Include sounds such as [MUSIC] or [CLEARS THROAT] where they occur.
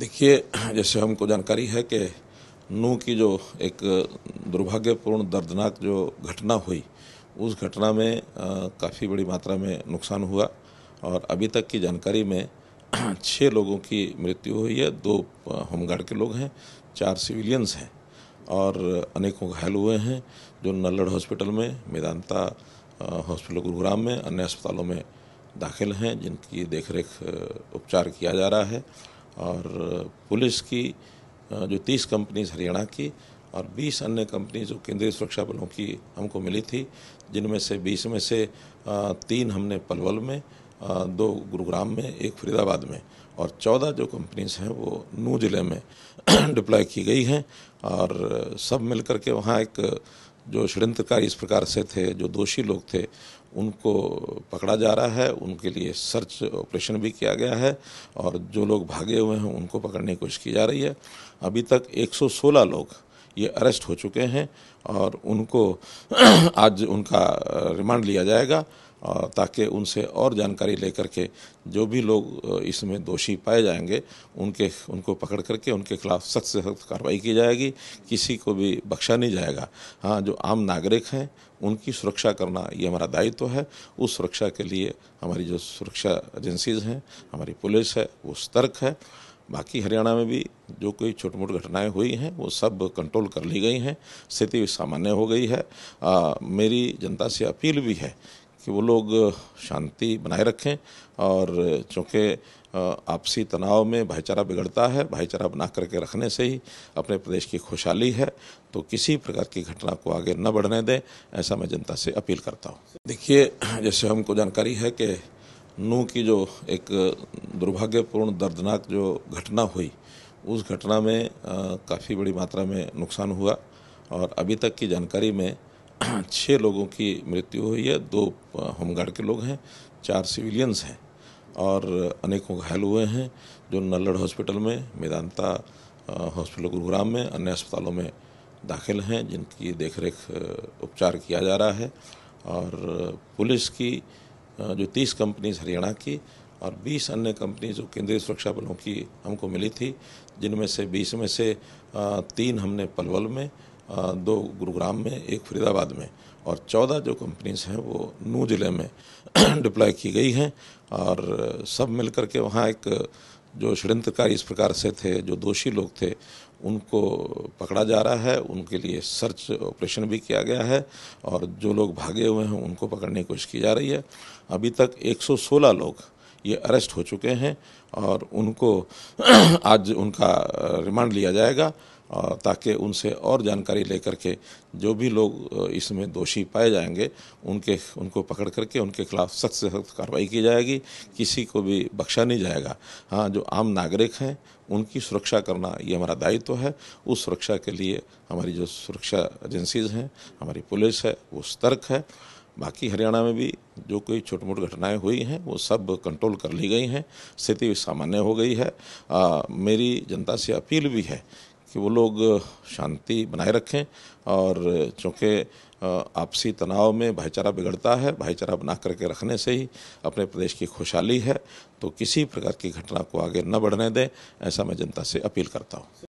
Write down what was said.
देखिए जैसे हमको जानकारी है कि नू की जो एक दुर्भाग्यपूर्ण दर्दनाक जो घटना हुई उस घटना में काफ़ी बड़ी मात्रा में नुकसान हुआ और अभी तक की जानकारी में [CLEARS THROAT] छः लोगों की मृत्यु हुई है दो होमगार्ड के लोग हैं चार सिविलियंस हैं और अनेकों घायल हुए हैं जो नल्लड़ हॉस्पिटल में मेदांता हॉस्पिटल गुरुग्राम में अन्य अस्पतालों में दाखिल हैं जिनकी देखरेख उपचार किया जा रहा है और पुलिस की जो तीस कंपनीज हरियाणा की और 20 अन्य कंपनी जो केंद्रीय सुरक्षा बलों की हमको मिली थी जिनमें से 20 में से तीन हमने पलवल में दो गुरुग्राम में एक फरीदाबाद में और 14 जो कंपनीज हैं वो नू ज़िले में [CLEARS THROAT] डिप्लॉय की गई हैं और सब मिलकर के वहाँ एक जो षडयंत्रकारी इस प्रकार से थे जो दोषी लोग थे उनको पकड़ा जा रहा है उनके लिए सर्च ऑपरेशन भी किया गया है और जो लोग भागे हुए हैं उनको पकड़ने की कोशिश की जा रही है अभी तक 116 लोग ये अरेस्ट हो चुके हैं और उनको [CLEARS THROAT] आज उनका रिमांड लिया जाएगा ताकि उनसे और जानकारी लेकर के जो भी लोग इसमें दोषी पाए जाएंगे उनके उनको पकड़ करके उनके खिलाफ सख्त से सख्त कार्रवाई की जाएगी किसी को भी बख्शा नहीं जाएगा हाँ जो आम नागरिक हैं उनकी सुरक्षा करना ये हमारा दायित्व तो है उस सुरक्षा के लिए हमारी जो सुरक्षा एजेंसीज हैं हमारी पुलिस है वो सतर्क है बाकी हरियाणा में भी जो कोई छोट मोट घटनाएं हुई हैं वो सब कंट्रोल कर ली गई हैं स्थिति सामान्य हो गई है आ, मेरी जनता से अपील भी है कि वो लोग शांति बनाए रखें और चूँकि आपसी तनाव में भाईचारा बिगड़ता है भाईचारा बना करके रखने से ही अपने प्रदेश की खुशहाली है तो किसी प्रकार की घटना को आगे न बढ़ने दें ऐसा मैं जनता से अपील करता हूँ देखिए जैसे हमको जानकारी है कि नू की जो एक दुर्भाग्यपूर्ण दर्दनाक जो घटना हुई उस घटना में काफ़ी बड़ी मात्रा में नुकसान हुआ और अभी तक की जानकारी में [CLEARS THROAT] छः लोगों की मृत्यु हुई है दो होमगार्ड के लोग हैं चार सिविलियंस हैं और अनेकों घायल हुए हैं जो नल्लड़ हॉस्पिटल में मेदांता हॉस्पिटल गुरुग्राम में अन्य अस्पतालों में दाखिल हैं जिनकी देखरेख उपचार किया जा रहा है और पुलिस की जो तीस कंपनीज हरियाणा की और 20 अन्य कंपनी जो केंद्रीय सुरक्षा बलों की हमको मिली थी जिनमें से 20 में से तीन हमने पलवल में दो गुरुग्राम में एक फरीदाबाद में और चौदह जो कंपनीज हैं वो नू ज़िले में [CLEARS THROAT] डिप्लॉय की गई हैं और सब मिलकर के वहाँ एक जो षडयंत्रकारी इस प्रकार से थे जो दोषी लोग थे उनको पकड़ा जा रहा है उनके लिए सर्च ऑपरेशन भी किया गया है और जो लोग भागे हुए हैं उनको पकड़ने की कोशिश की जा रही है अभी तक 116 लोग ये अरेस्ट हो चुके हैं और उनको [CLEARS THROAT] आज उनका रिमांड लिया जाएगा ताकि उनसे और जानकारी लेकर के जो भी लोग इसमें दोषी पाए जाएंगे उनके उनको पकड़ करके उनके खिलाफ सख्त से सख्त कार्रवाई की जाएगी किसी को भी बख्शा नहीं जाएगा हाँ जो आम नागरिक हैं उनकी सुरक्षा करना ये हमारा दायित्व तो है उस सुरक्षा के लिए हमारी जो सुरक्षा एजेंसीज हैं हमारी पुलिस है वो सतर्क है बाकी हरियाणा में भी जो कोई छोटी मोटी घटनाएं हुई हैं वो सब कंट्रोल कर ली गई हैं स्थिति सामान्य हो गई है आ, मेरी जनता से अपील भी है कि वो लोग शांति बनाए रखें और चूँकि आपसी तनाव में भाईचारा बिगड़ता है भाईचारा बना करके रखने से ही अपने प्रदेश की खुशहाली है तो किसी प्रकार की घटना को आगे न बढ़ने दें ऐसा मैं जनता से अपील करता हूँ